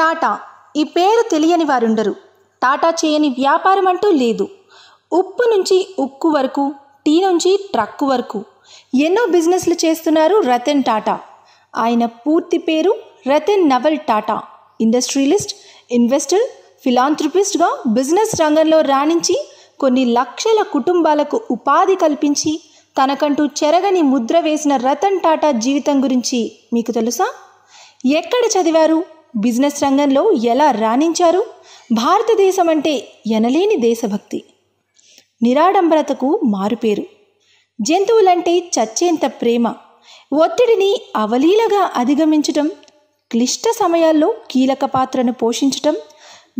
టాటా ఈ పేరు తెలియని వారుండరు టాటా చేయని వ్యాపారం అంటూ లేదు ఉప్పు నుంచి ఉక్కు వరకు టీ నుంచి ట్రక్కు వరకు ఎన్నో బిజినెస్లు చేస్తున్నారు రతన్ టాటా ఆయన పూర్తి పేరు రతన్ నవల్ టాటా ఇండస్ట్రియలిస్ట్ ఇన్వెస్టర్ ఫిలాంథ్రపిస్ట్గా బిజినెస్ రంగంలో రాణించి కొన్ని లక్షల కుటుంబాలకు ఉపాధి కల్పించి తనకంటూ చెరగని ముద్ర వేసిన రతన్ టాటా జీవితం గురించి మీకు తెలుసా ఎక్కడ చదివారు బిజినెస్ రంగంలో ఎలా రాణించారు భారతదేశం అంటే ఎనలేని దేశభక్తి నిరాడంబరతకు మారుపేరు జంతువులంటే చచ్చేంత ప్రేమ ఒత్తిడిని అవలీలగా అధిగమించటం క్లిష్ట సమయాల్లో కీలక పాత్రను పోషించటం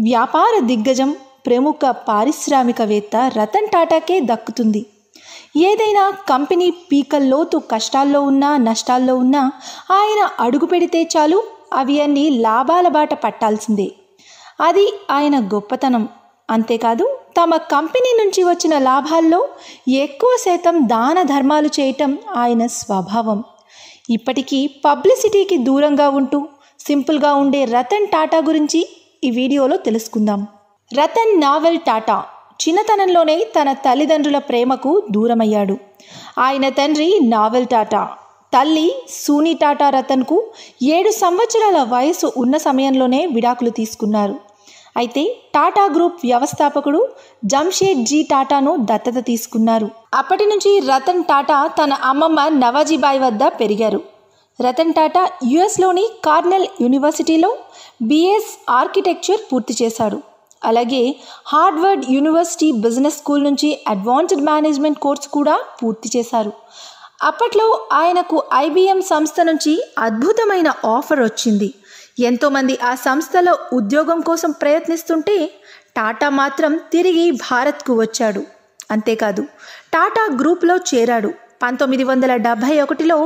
వ్యాపార దిగ్గజం ప్రముఖ పారిశ్రామికవేత్త రతన్ టాటాకే దక్కుతుంది ఏదైనా కంపెనీ పీకల్లోతు కష్టాల్లో ఉన్నా నష్టాల్లో ఉన్నా ఆయన అడుగు పెడితే చాలు అవి అన్నీ లాభాల బాట పట్టాల్సిందే అది ఆయన గొప్పతనం అంతేకాదు తమ కంపెనీ నుంచి వచ్చిన లాభాల్లో ఎక్కువ శాతం దాన ధర్మాలు చేయటం ఆయన స్వభావం ఇప్పటికీ పబ్లిసిటీకి దూరంగా ఉంటూ సింపుల్గా ఉండే రతన్ టాటా గురించి ఈ వీడియోలో తెలుసుకుందాం రతన్ నావెల్ టాటా చిన్నతనంలోనే తన తల్లిదండ్రుల ప్రేమకు దూరమయ్యాడు ఆయన తండ్రి నావెల్ టాటా తల్లి సూని టాటా రతన్కు ఏడు సంవత్సరాల వయసు ఉన్న సమయంలోనే విడాకులు తీసుకున్నారు అయితే టాటా గ్రూప్ వ్యవస్థాపకుడు జంషేద్ జీ టాటాను దత్తత తీసుకున్నారు అప్పటి నుంచి రతన్ టాటా తన అమ్మమ్మ నవాజీబాయి వద్ద పెరిగారు రతన్ టాటా యుఎస్లోని కార్నెల్ యూనివర్సిటీలో బిఎస్ ఆర్కిటెక్చర్ పూర్తి చేశాడు అలాగే హార్డ్వర్డ్ యూనివర్సిటీ బిజినెస్ స్కూల్ నుంచి అడ్వాన్స్డ్ మేనేజ్మెంట్ కోర్సు కూడా పూర్తి చేశారు అప్పట్లో ఆయనకు ఐబిఎం సంస్థ నుంచి అద్భుతమైన ఆఫర్ వచ్చింది ఎంతోమంది ఆ సంస్థలో ఉద్యోగం కోసం ప్రయత్నిస్తుంటే టాటా మాత్రం తిరిగి భారత్కు వచ్చాడు అంతేకాదు టాటా గ్రూప్లో చేరాడు పంతొమ్మిది వందల డెబ్భై ఒకటిలో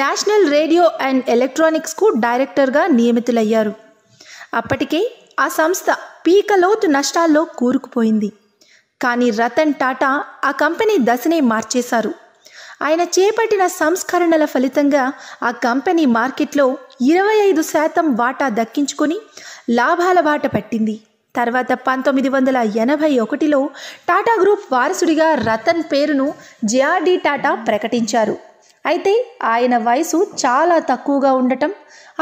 నేషనల్ రేడియో అండ్ ఎలక్ట్రానిక్స్కు డైరెక్టర్గా నియమితులయ్యారు అప్పటికే ఆ సంస్థ పీకలోతు నష్టాల్లో కూరుకుపోయింది కానీ రతన్ టాటా ఆ కంపెనీ దశనే మార్చేశారు ఆయన చేపట్టిన సంస్కరణల ఫలితంగా ఆ కంపెనీ మార్కెట్లో ఇరవై ఐదు శాతం వాటా దక్కించుకొని లాభాల బాట పట్టింది తర్వాత పంతొమ్మిది వందల ఎనభై ఒకటిలో టాటా గ్రూప్ వారసుడిగా రతన్ పేరును జిఆర్డి టాటా ప్రకటించారు అయితే ఆయన వయసు చాలా తక్కువగా ఉండటం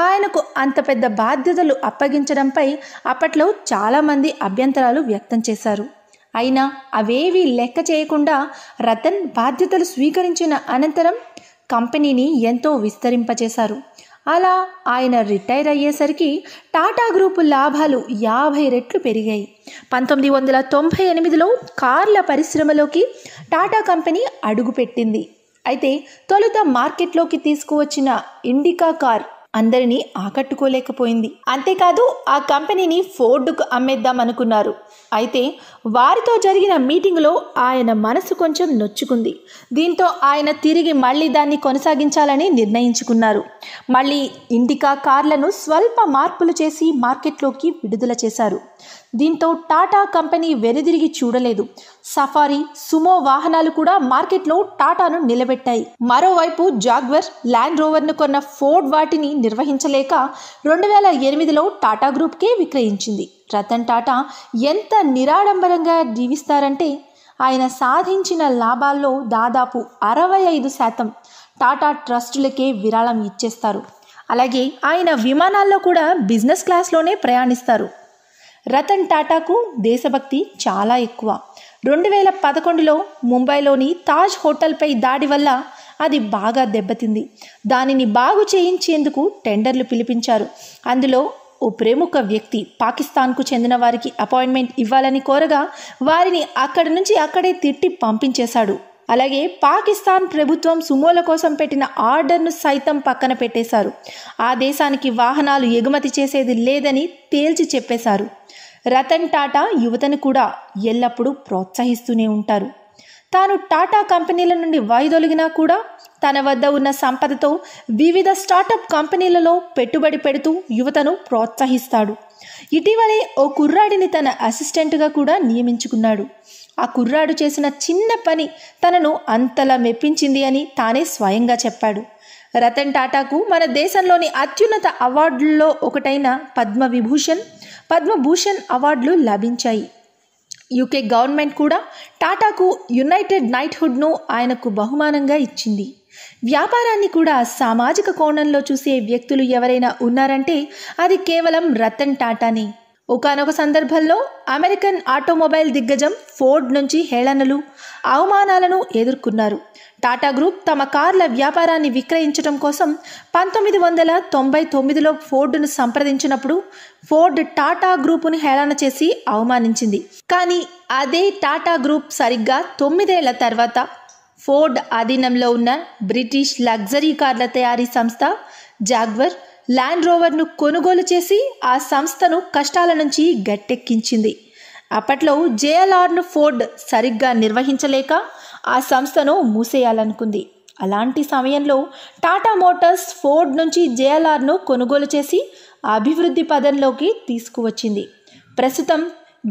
ఆయనకు అంత పెద్ద బాధ్యతలు అప్పగించడంపై అప్పట్లో చాలామంది అభ్యంతరాలు వ్యక్తం చేశారు అయినా అవేవీ లెక్క చేయకుండా రతన్ బాధ్యతలు స్వీకరించిన అనంతరం కంపెనీని ఎంతో విస్తరింపచేశారు అలా ఆయన రిటైర్ అయ్యేసరికి టాటా గ్రూపు లాభాలు యాభై రెట్లు పెరిగాయి పంతొమ్మిది వందల తొంభై ఎనిమిదిలో కార్ల పరిశ్రమలోకి టాటా కంపెనీ అడుగుపెట్టింది అయితే తొలుత మార్కెట్లోకి తీసుకువచ్చిన ఇండికా కార్ అందరినీ ఆకట్టుకోలేకపోయింది అంతేకాదు ఆ కంపెనీని ఫోర్డుకు అమ్మేద్దాం అనుకున్నారు అయితే వారితో జరిగిన మీటింగ్లో ఆయన మనసు కొంచెం నొచ్చుకుంది దీంతో ఆయన తిరిగి మళ్ళీ దాన్ని కొనసాగించాలని నిర్ణయించుకున్నారు మళ్ళీ ఇండికా కార్లను స్వల్ప మార్పులు చేసి మార్కెట్లోకి విడుదల చేశారు దీంతో టాటా కంపెనీ వెనుదిరిగి చూడలేదు సఫారీ సుమో వాహనాలు కూడా మార్కెట్లో టాటాను నిలబెట్టాయి మరోవైపు జాగ్వర్ ల్యాండ్ రోవర్ను కొన్న ఫోర్డ్ వాటిని నిర్వహించలేక రెండు వేల ఎనిమిదిలో టాటా గ్రూప్కే విక్రయించింది రతన్ టాటా ఎంత నిరాడంబరంగా జీవిస్తారంటే ఆయన సాధించిన లాభాల్లో దాదాపు అరవై ఐదు శాతం టాటా ట్రస్టులకే విరాళం ఇచ్చేస్తారు అలాగే ఆయన విమానాల్లో కూడా బిజినెస్ క్లాస్లోనే ప్రయాణిస్తారు రతన్ టాటాకు దేశభక్తి చాలా ఎక్కువ రెండు వేల పదకొండులో ముంబైలోని తాజ్ హోటల్పై దాడి వల్ల అది బాగా దెబ్బతింది దానిని బాగు చేయించేందుకు టెండర్లు పిలిపించారు అందులో ఓ ప్రముఖ వ్యక్తి పాకిస్తాన్కు చెందిన వారికి అపాయింట్మెంట్ ఇవ్వాలని కోరగా వారిని అక్కడి నుంచి అక్కడే తిట్టి పంపించేశాడు అలాగే పాకిస్తాన్ ప్రభుత్వం సుమోల కోసం పెట్టిన ఆర్డర్ను సైతం పక్కన పెట్టేశారు ఆ దేశానికి వాహనాలు ఎగుమతి చేసేది లేదని తేల్చి చెప్పేశారు రతన్ టాటా యువతను కూడా ఎల్లప్పుడూ ప్రోత్సహిస్తూనే ఉంటారు తాను టాటా కంపెనీల నుండి వైదొలిగినా కూడా తన వద్ద ఉన్న సంపదతో వివిధ స్టార్టప్ కంపెనీలలో పెట్టుబడి పెడుతూ యువతను ప్రోత్సహిస్తాడు ఇటీవలే ఓ కుర్రాడిని తన అసిస్టెంట్గా కూడా నియమించుకున్నాడు ఆ కుర్రాడు చేసిన చిన్న పని తనను అంతలా మెప్పించింది అని తానే స్వయంగా చెప్పాడు రతన్ టాటాకు మన దేశంలోని అత్యున్నత అవార్డుల్లో ఒకటైన పద్మ విభూషణ్ పద్మభూషణ్ అవార్డులు లభించాయి యూకే గవర్నమెంట్ కూడా టాటాకు యునైటెడ్ నైట్హుడ్ను ఆయనకు బహుమానంగా ఇచ్చింది వ్యాపారాన్ని కూడా సామాజిక కోణంలో చూసే వ్యక్తులు ఎవరైనా ఉన్నారంటే అది కేవలం రతన్ టాటానే ఒకనొక సందర్భంలో అమెరికన్ ఆటోమొబైల్ దిగ్గజం ఫోర్డ్ నుంచి హేళనలు అవమానాలను ఎదుర్కొన్నారు టాటా గ్రూప్ తమ కార్ల వ్యాపారాన్ని విక్రయించడం కోసం పంతొమ్మిది వందల తొంభై తొమ్మిదిలో ఫోర్డును సంప్రదించినప్పుడు ఫోర్డ్ టాటా గ్రూపును హేళన చేసి అవమానించింది కానీ అదే టాటా గ్రూప్ సరిగ్గా తొమ్మిదేళ్ల తర్వాత ఫోర్డ్ ఆధీనంలో ఉన్న బ్రిటిష్ లగ్జరీ కార్ల తయారీ సంస్థ జాగ్వర్ ల్యాండ్ రోవర్ను కొనుగోలు చేసి ఆ సంస్థను కష్టాల నుంచి గట్టెక్కించింది అప్పట్లో జేఎల్ఆర్ను ఫోర్డ్ సరిగ్గా నిర్వహించలేక ఆ సంస్థను మూసేయాలనుకుంది అలాంటి సమయంలో టాటా మోటార్స్ ఫోర్డ్ నుంచి జేఎల్ఆర్ను కొనుగోలు చేసి అభివృద్ధి పదంలోకి తీసుకువచ్చింది ప్రస్తుతం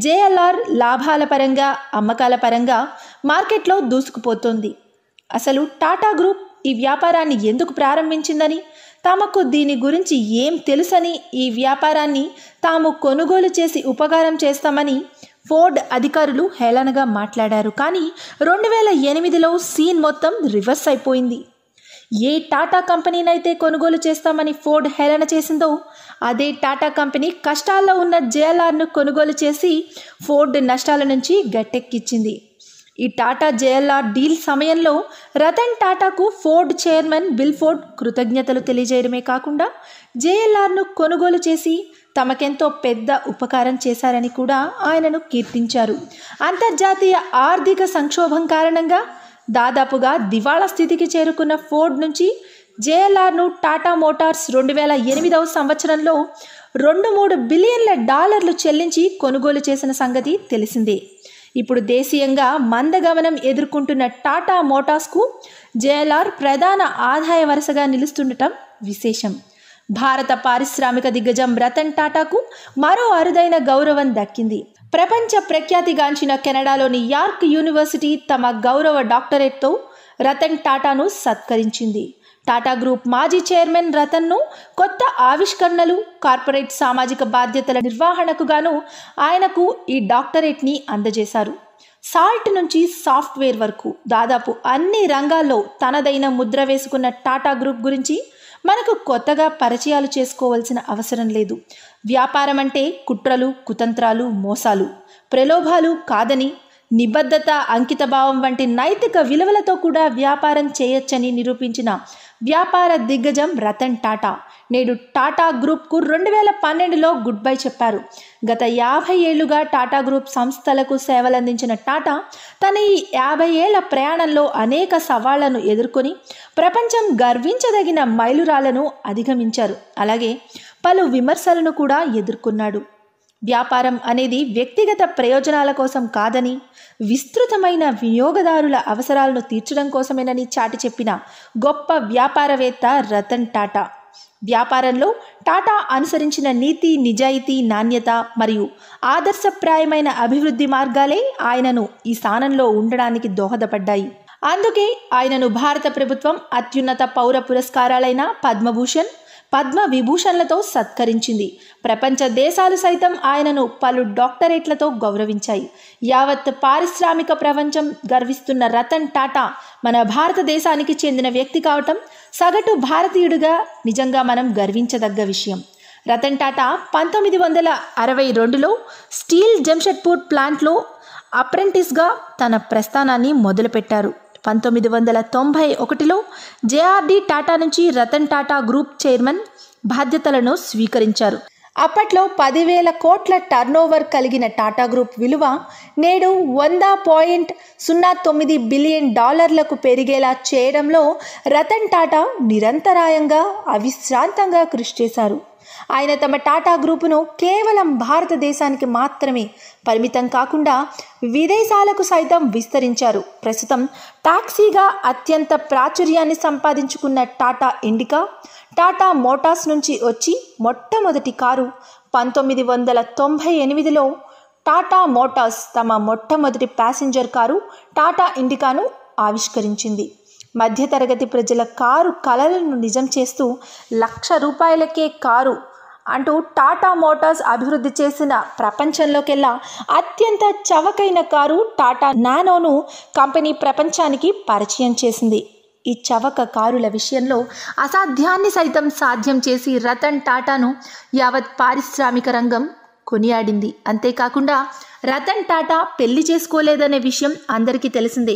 జేఎల్ఆర్ లాభాల పరంగా అమ్మకాల పరంగా మార్కెట్లో దూసుకుపోతోంది అసలు టాటా గ్రూప్ ఈ వ్యాపారాన్ని ఎందుకు ప్రారంభించిందని తమకు దీని గురించి ఏం తెలుసని ఈ వ్యాపారాన్ని తాము కొనుగోలు చేసి ఉపకారం చేస్తామని ఫోర్డ్ అధికారులు హేళనగా మాట్లాడారు కానీ రెండు వేల ఎనిమిదిలో సీన్ మొత్తం రివర్స్ అయిపోయింది ఏ టాటా కంపెనీనైతే కొనుగోలు చేస్తామని ఫోర్డ్ హేళన చేసిందో అదే టాటా కంపెనీ కష్టాల్లో ఉన్న జేఎల్ఆర్ను కొనుగోలు చేసి ఫోర్డ్ నష్టాల నుంచి గట్టెక్కిచ్చింది ఈ టాటా జేఎల్ఆర్ డీల్ సమయంలో రతన్ టాటాకు ఫోర్డ్ చైర్మన్ బిల్ఫోర్డ్ కృతజ్ఞతలు తెలియజేయడమే కాకుండా జేఎల్ఆర్ను కొనుగోలు చేసి తమకెంతో పెద్ద ఉపకారం చేశారని కూడా ఆయనను కీర్తించారు అంతర్జాతీయ ఆర్థిక సంక్షోభం కారణంగా దాదాపుగా దివాళా స్థితికి చేరుకున్న ఫోర్డ్ నుంచి జేఎల్ఆర్ను టాటా మోటార్స్ రెండు వేల ఎనిమిదవ సంవత్సరంలో రెండు మూడు బిలియన్ల డాలర్లు చెల్లించి కొనుగోలు చేసిన సంగతి తెలిసిందే ఇప్పుడు దేశీయంగా మందగమనం ఎదుర్కొంటున్న టాటా మోటార్స్కు జేఎల్ఆర్ ప్రధాన ఆదాయ వరుసగా నిలుస్తుండటం విశేషం భారత పారిశ్రామిక దిగ్గజం రతన్ టాటాకు మరో అరుదైన గౌరవం దక్కింది ప్రపంచ ప్రఖ్యాతిగాంచిన కెనడాలోని యార్క్ యూనివర్సిటీ తమ గౌరవ డాక్టరేట్తో రతన్ టాటాను సత్కరించింది టాటా గ్రూప్ మాజీ చైర్మన్ రతన్ను కొత్త ఆవిష్కరణలు కార్పొరేట్ సామాజిక బాధ్యతల నిర్వహణకు గాను ఆయనకు ఈ డాక్టరేట్ని అందజేశారు సాల్ట్ నుంచి సాఫ్ట్వేర్ వరకు దాదాపు అన్ని రంగాల్లో తనదైన ముద్ర వేసుకున్న టాటా గ్రూప్ గురించి మనకు కొత్తగా పరిచయాలు చేసుకోవాల్సిన అవసరం లేదు వ్యాపారం అంటే కుట్రలు కుతంత్రాలు మోసాలు ప్రలోభాలు కాదని నిబద్ధత అంకితభావం వంటి నైతిక విలువలతో కూడా వ్యాపారం చేయొచ్చని నిరూపించిన వ్యాపార దిగ్గజం రతన్ టాటా నేడు టాటా గ్రూప్కు రెండు వేల పన్నెండులో గుడ్ బై చెప్పారు గత యాభై ఏళ్లుగా టాటా గ్రూప్ సంస్థలకు సేవలందించిన టాటా తన ఈ యాభై ఏళ్ల ప్రయాణంలో అనేక సవాళ్లను ఎదుర్కొని ప్రపంచం గర్వించదగిన మైలురాలను అధిగమించారు అలాగే పలు విమర్శలను కూడా ఎదుర్కొన్నాడు వ్యాపారం అనేది వ్యక్తిగత ప్రయోజనాల కోసం కాదని విస్తృతమైన వినియోగదారుల అవసరాలను తీర్చడం కోసమేనని చాటి చెప్పిన గొప్ప వ్యాపారవేత్త రతన్ టాటా వ్యాపారంలో టాటా అనుసరించిన నీతి నిజాయితీ నాణ్యత మరియు ఆదర్శప్రాయమైన అభివృద్ధి మార్గాలే ఆయనను ఈ స్థానంలో ఉండడానికి దోహదపడ్డాయి అందుకే ఆయనను భారత ప్రభుత్వం అత్యున్నత పౌర పురస్కారాలైన పద్మభూషణ్ పద్మ విభూషణలతో సత్కరించింది ప్రపంచ దేశాలు సైతం ఆయనను పలు డాక్టరేట్లతో గౌరవించాయి యావత్ పారిశ్రామిక ప్రపంచం గర్విస్తున్న రతన్ టాటా మన భారతదేశానికి చెందిన వ్యక్తి కావటం సగటు భారతీయుడిగా నిజంగా మనం గర్వించదగ్గ విషయం రతన్ టాటా పంతొమ్మిది వందల అరవై రెండులో స్టీల్ జంషెడ్పూర్ ప్లాంట్లో అప్రెంటిస్గా తన ప్రస్థానాన్ని మొదలుపెట్టారు పంతొమ్మిది వందల తొంభై ఒకటిలో జేఆర్డి టాటా నుంచి రతన్ టాటా గ్రూప్ చైర్మన్ బాధ్యతలను స్వీకరించారు అప్పట్లో పదివేల కోట్ల టర్నోవర్ కలిగిన టాటా గ్రూప్ విలువ నేడు వంద పాయింట్ సున్నా తొమ్మిది బిలియన్ డాలర్లకు పెరిగేలా చేయడంలో రతన్ టాటా నిరంతరాయంగా అవిశ్రాంతంగా కృషి చేశారు ఆయన తమ టాటా గ్రూపును కేవలం భారతదేశానికి మాత్రమే పరిమితం కాకుండా విదేశాలకు సైతం విస్తరించారు ప్రస్తుతం టాక్సీగా అత్యంత ప్రాచుర్యాన్ని సంపాదించుకున్న టాటా ఇండికా టాటా మోటార్స్ నుంచి వచ్చి మొట్టమొదటి కారు పంతొమ్మిది వందల తొంభై ఎనిమిదిలో టాటా మోటార్స్ తమ మొట్టమొదటి ప్యాసింజర్ కారు టాటా ఇండికాను ఆవిష్కరించింది మధ్యతరగతి ప్రజల కారు కలలను నిజం చేస్తూ లక్ష రూపాయలకే కారు అంటూ టాటా మోటార్స్ అభివృద్ధి చేసిన ప్రపంచంలోకెల్లా అత్యంత చవకైన కారు టాటా నానోను కంపెనీ ప్రపంచానికి పరిచయం చేసింది ఈ చవక కారుల విషయంలో అసాధ్యాన్ని సైతం సాధ్యం చేసి రతన్ టాటాను యావత్ పారిశ్రామిక రంగం కొనియాడింది అంతేకాకుండా రతన్ టాటా పెళ్లి చేసుకోలేదనే విషయం అందరికీ తెలిసిందే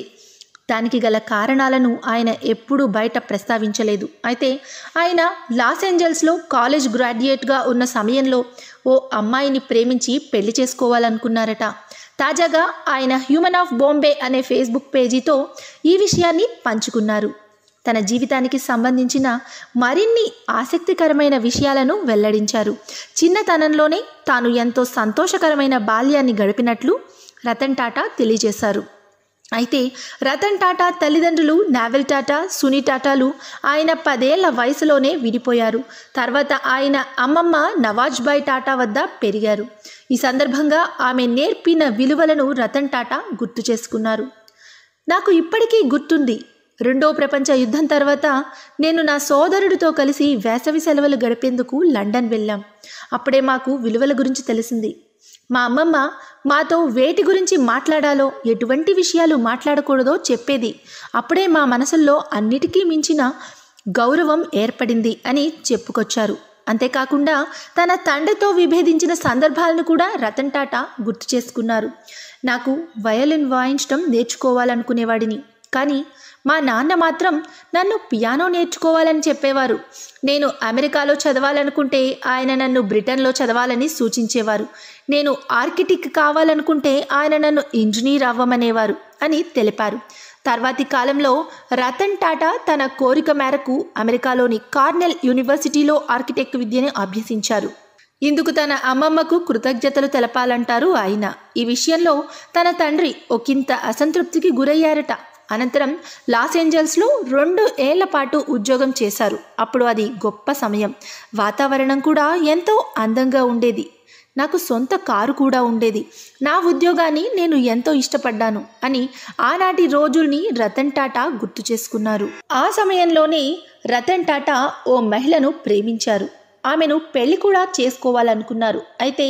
దానికి గల కారణాలను ఆయన ఎప్పుడూ బయట ప్రస్తావించలేదు అయితే ఆయన లాస్ ఏంజల్స్లో కాలేజ్ గ్రాడ్యుయేట్గా ఉన్న సమయంలో ఓ అమ్మాయిని ప్రేమించి పెళ్లి చేసుకోవాలనుకున్నారట తాజాగా ఆయన హ్యూమన్ ఆఫ్ బాంబే అనే ఫేస్బుక్ పేజీతో ఈ విషయాన్ని పంచుకున్నారు తన జీవితానికి సంబంధించిన మరిన్ని ఆసక్తికరమైన విషయాలను వెల్లడించారు చిన్నతనంలోనే తాను ఎంతో సంతోషకరమైన బాల్యాన్ని గడిపినట్లు రతన్ టాటా తెలియజేశారు అయితే రతన్ టాటా తల్లిదండ్రులు నావెల్ టాటా సునీ టాటాలు ఆయన పదేళ్ల వయసులోనే విడిపోయారు తర్వాత ఆయన అమ్మమ్మ నవాజ్భాయ్ టాటా వద్ద పెరిగారు ఈ సందర్భంగా ఆమె నేర్పిన విలువలను రతన్ టాటా గుర్తు చేసుకున్నారు నాకు ఇప్పటికీ గుర్తుంది రెండో ప్రపంచ యుద్ధం తర్వాత నేను నా సోదరుడితో కలిసి వేసవి సెలవులు గడిపేందుకు లండన్ వెళ్ళాం అప్పుడే మాకు విలువల గురించి తెలిసింది మా అమ్మమ్మ మాతో వేటి గురించి మాట్లాడాలో ఎటువంటి విషయాలు మాట్లాడకూడదో చెప్పేది అప్పుడే మా మనసుల్లో అన్నిటికీ మించిన గౌరవం ఏర్పడింది అని చెప్పుకొచ్చారు అంతేకాకుండా తన తండ్రితో విభేదించిన సందర్భాలను కూడా రతన్ టాటా గుర్తు చేసుకున్నారు నాకు వయలిన్ వాయించడం నేర్చుకోవాలనుకునేవాడిని కానీ మా నాన్న మాత్రం నన్ను పియానో నేర్చుకోవాలని చెప్పేవారు నేను అమెరికాలో చదవాలనుకుంటే ఆయన నన్ను బ్రిటన్లో చదవాలని సూచించేవారు నేను ఆర్కిటెక్ట్ కావాలనుకుంటే ఆయన నన్ను ఇంజనీర్ అవ్వమనేవారు అని తెలిపారు తర్వాతి కాలంలో రతన్ టాటా తన కోరిక మేరకు అమెరికాలోని కార్నెల్ యూనివర్సిటీలో ఆర్కిటెక్ట్ విద్యను అభ్యసించారు ఇందుకు తన అమ్మమ్మకు కృతజ్ఞతలు తెలపాలంటారు ఆయన ఈ విషయంలో తన తండ్రి ఒకంత అసంతృప్తికి గురయ్యారట అనంతరం లాస్ ఏంజల్స్లో రెండు ఏళ్ల పాటు ఉద్యోగం చేశారు అప్పుడు అది గొప్ప సమయం వాతావరణం కూడా ఎంతో అందంగా ఉండేది నాకు సొంత కారు కూడా ఉండేది నా ఉద్యోగాన్ని నేను ఎంతో ఇష్టపడ్డాను అని ఆనాటి రోజుల్ని రతన్ టాటా గుర్తు చేసుకున్నారు ఆ సమయంలోనే రతన్ టాటా ఓ మహిళను ప్రేమించారు ఆమెను పెళ్లి కూడా చేసుకోవాలనుకున్నారు అయితే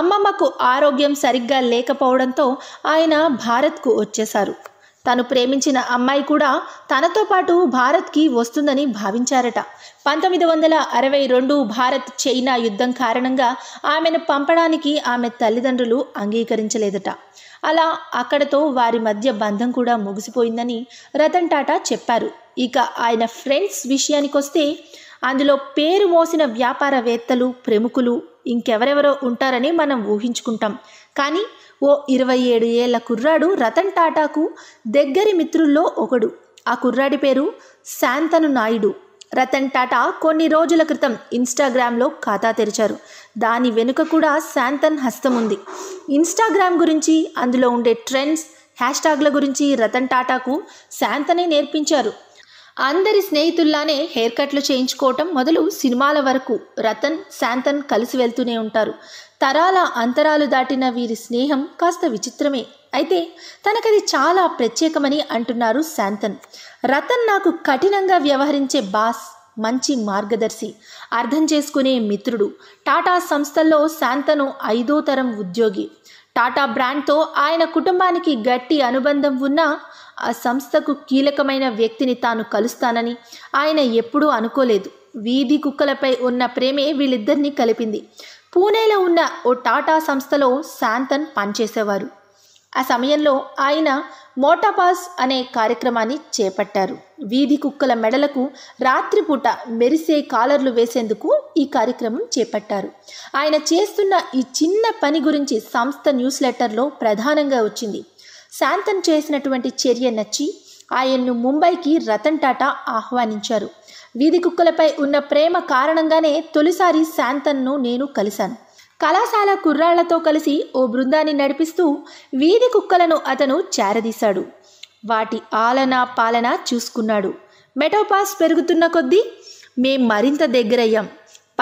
అమ్మమ్మకు ఆరోగ్యం సరిగ్గా లేకపోవడంతో ఆయన భారత్కు వచ్చేశారు తను ప్రేమించిన అమ్మాయి కూడా తనతో పాటు భారత్కి వస్తుందని భావించారట పంతొమ్మిది వందల అరవై రెండు భారత్ చైనా యుద్ధం కారణంగా ఆమెను పంపడానికి ఆమె తల్లిదండ్రులు అంగీకరించలేదట అలా అక్కడతో వారి మధ్య బంధం కూడా ముగిసిపోయిందని రతన్ టాటా చెప్పారు ఇక ఆయన ఫ్రెండ్స్ విషయానికొస్తే అందులో పేరు మోసిన వ్యాపారవేత్తలు ప్రముఖులు ఇంకెవరెవరో ఉంటారని మనం ఊహించుకుంటాం కానీ ఓ ఇరవై ఏడు ఏళ్ల కుర్రాడు రతన్ టాటాకు దగ్గరి మిత్రుల్లో ఒకడు ఆ కుర్రాడి పేరు శాంతను నాయుడు రతన్ టాటా కొన్ని రోజుల క్రితం ఇన్స్టాగ్రామ్లో ఖాతా తెరిచారు దాని వెనుక కూడా శాంతన్ హస్తం ఉంది ఇన్స్టాగ్రామ్ గురించి అందులో ఉండే ట్రెండ్స్ హ్యాష్ ట్యాగ్ల గురించి రతన్ టాటాకు శాంతనే నేర్పించారు అందరి స్నేహితుల్లానే హెయిర్ కట్లు చేయించుకోవటం మొదలు సినిమాల వరకు రతన్ శాంతన్ కలిసి వెళ్తూనే ఉంటారు తరాల అంతరాలు దాటిన వీరి స్నేహం కాస్త విచిత్రమే అయితే తనకది చాలా ప్రత్యేకమని అంటున్నారు శాంతన్ రతన్ నాకు కఠినంగా వ్యవహరించే బాస్ మంచి మార్గదర్శి అర్థం చేసుకునే మిత్రుడు టాటా సంస్థల్లో శాంతను ఐదో తరం ఉద్యోగి టాటా బ్రాండ్తో ఆయన కుటుంబానికి గట్టి అనుబంధం ఉన్న ఆ సంస్థకు కీలకమైన వ్యక్తిని తాను కలుస్తానని ఆయన ఎప్పుడూ అనుకోలేదు వీధి కుక్కలపై ఉన్న ప్రేమే వీళ్ళిద్దరినీ కలిపింది పూణేలో ఉన్న ఓ టాటా సంస్థలో శాంతన్ పనిచేసేవారు ఆ సమయంలో ఆయన మోటాపాస్ అనే కార్యక్రమాన్ని చేపట్టారు వీధి కుక్కల మెడలకు రాత్రిపూట మెరిసే కాలర్లు వేసేందుకు ఈ కార్యక్రమం చేపట్టారు ఆయన చేస్తున్న ఈ చిన్న పని గురించి సంస్థ న్యూస్ లెటర్లో ప్రధానంగా వచ్చింది శాంతన్ చేసినటువంటి చర్య నచ్చి ఆయన్ను ముంబైకి రతన్ టాటా ఆహ్వానించారు వీధి కుక్కలపై ఉన్న ప్రేమ కారణంగానే తొలిసారి శాంతన్ను నేను కలిశాను కళాశాల కుర్రాళ్లతో కలిసి ఓ బృందాన్ని నడిపిస్తూ వీధి కుక్కలను అతను చేరదీశాడు వాటి ఆలన పాలన చూసుకున్నాడు మెటోపాస్ పెరుగుతున్న కొద్దీ మేం మరింత దగ్గరయ్యాం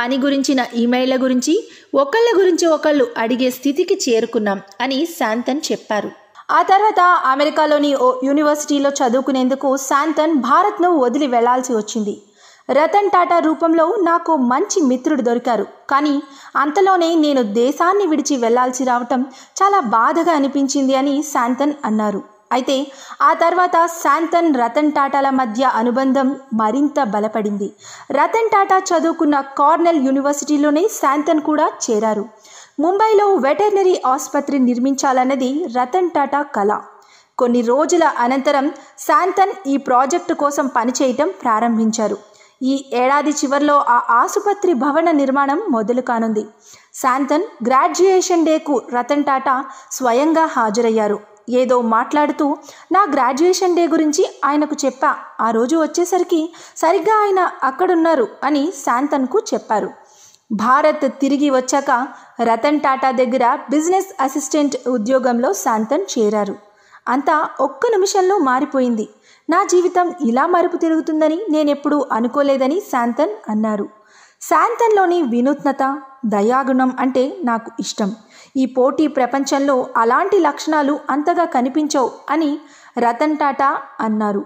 పని గురించిన ఈమెయిల్ల గురించి ఒకళ్ళ గురించి ఒకళ్ళు అడిగే స్థితికి చేరుకున్నాం అని శాంతన్ చెప్పారు ఆ తర్వాత అమెరికాలోని ఓ యూనివర్సిటీలో చదువుకునేందుకు శాంతన్ భారత్ను వదిలి వెళ్లాల్సి వచ్చింది రతన్ టాటా రూపంలో నాకు మంచి మిత్రుడు దొరికారు కానీ అంతలోనే నేను దేశాన్ని విడిచి వెళ్లాల్సి రావటం చాలా బాధగా అనిపించింది అని శాంతన్ అన్నారు అయితే ఆ తర్వాత శాంతన్ రతన్ టాటాల మధ్య అనుబంధం మరింత బలపడింది రతన్ టాటా చదువుకున్న కార్నెల్ యూనివర్సిటీలోనే శాంతన్ కూడా చేరారు ముంబైలో వెటర్నరీ ఆసుపత్రి నిర్మించాలన్నది రతన్ టాటా కళ కొన్ని రోజుల అనంతరం శాంతన్ ఈ ప్రాజెక్టు కోసం పనిచేయటం ప్రారంభించారు ఈ ఏడాది చివరిలో ఆ ఆసుపత్రి భవన నిర్మాణం మొదలు కానుంది శాంతన్ గ్రాడ్యుయేషన్ డేకు రతన్ టాటా స్వయంగా హాజరయ్యారు ఏదో మాట్లాడుతూ నా గ్రాడ్యుయేషన్ డే గురించి ఆయనకు చెప్పా ఆ రోజు వచ్చేసరికి సరిగ్గా ఆయన అక్కడున్నారు అని శాంతన్కు చెప్పారు భారత్ తిరిగి వచ్చాక రతన్ టాటా దగ్గర బిజినెస్ అసిస్టెంట్ ఉద్యోగంలో శాంతన్ చేరారు అంతా ఒక్క నిమిషంలో మారిపోయింది నా జీవితం ఇలా మరుపు తిరుగుతుందని నేనెప్పుడూ అనుకోలేదని శాంతన్ అన్నారు శాంతన్లోని వినూత్నత దయాగుణం అంటే నాకు ఇష్టం ఈ పోటీ ప్రపంచంలో అలాంటి లక్షణాలు అంతగా కనిపించవు అని రతన్ టాటా అన్నారు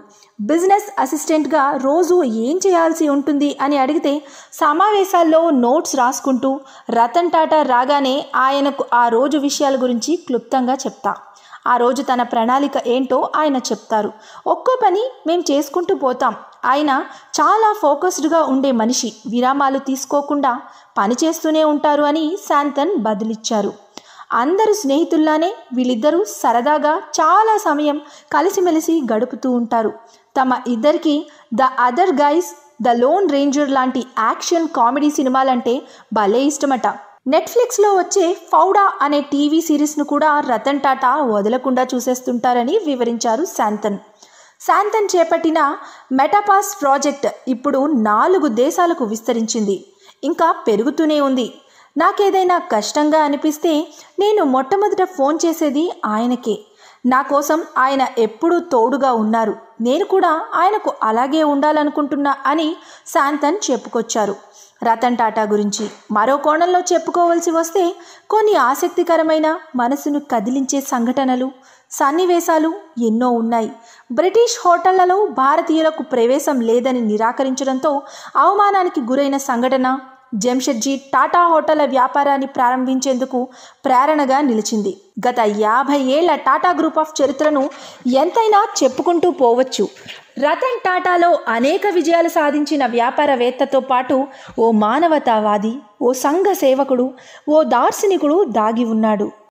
బిజినెస్ అసిస్టెంట్గా రోజు ఏం చేయాల్సి ఉంటుంది అని అడిగితే సమావేశాల్లో నోట్స్ రాసుకుంటూ రతన్ టాటా రాగానే ఆయనకు ఆ రోజు విషయాల గురించి క్లుప్తంగా చెప్తా ఆ రోజు తన ప్రణాళిక ఏంటో ఆయన చెప్తారు ఒక్కో పని మేము చేసుకుంటూ పోతాం ఆయన చాలా ఫోకస్డ్గా ఉండే మనిషి విరామాలు తీసుకోకుండా పని చేస్తూనే ఉంటారు అని శాంతన్ బదిలిచ్చారు అందరు స్నేహితుల్లానే వీళ్ళిద్దరూ సరదాగా చాలా సమయం కలిసిమెలిసి గడుపుతూ ఉంటారు తమ ఇద్దరికి the other guys the lone ranger లాంటి యాక్షన్ కామెడీ సినిమాలంటే భలే ఇష్టమట నెట్ఫ్లిక్స్లో వచ్చే ఫౌడా అనే టీవీ సిరీస్ను కూడా రతన్ టాటా వదలకుండా చూసేస్తుంటారని వివరించారు శాంతన్ శాంతన్ చేపట్టిన మెటాపాస్ ప్రాజెక్ట్ ఇప్పుడు నాలుగు దేశాలకు విస్తరించింది ఇంకా పెరుగుతూనే ఉంది నాకేదైనా కష్టంగా అనిపిస్తే నేను మొట్టమొదట ఫోన్ చేసేది ఆయనకే నా కోసం ఆయన ఎప్పుడూ తోడుగా ఉన్నారు నేను కూడా ఆయనకు అలాగే ఉండాలనుకుంటున్నా అని శాంతన్ చెప్పుకొచ్చారు రతన్ టాటా గురించి మరో కోణంలో చెప్పుకోవలసి వస్తే కొన్ని ఆసక్తికరమైన మనసును కదిలించే సంఘటనలు సన్నివేశాలు ఎన్నో ఉన్నాయి బ్రిటిష్ హోటళ్లలో భారతీయులకు ప్రవేశం లేదని నిరాకరించడంతో అవమానానికి గురైన సంఘటన జంషెడ్జీ టాటా హోటళ్ల వ్యాపారాన్ని ప్రారంభించేందుకు ప్రేరణగా నిలిచింది గత యాభై ఏళ్ల టాటా గ్రూప్ ఆఫ్ చరిత్రను ఎంతైనా చెప్పుకుంటూ పోవచ్చు రతన్ టాటాలో అనేక విజయాలు సాధించిన వ్యాపారవేత్తతో పాటు ఓ మానవతావాది ఓ సంఘ సేవకుడు ఓ దార్శనికుడు దాగి ఉన్నాడు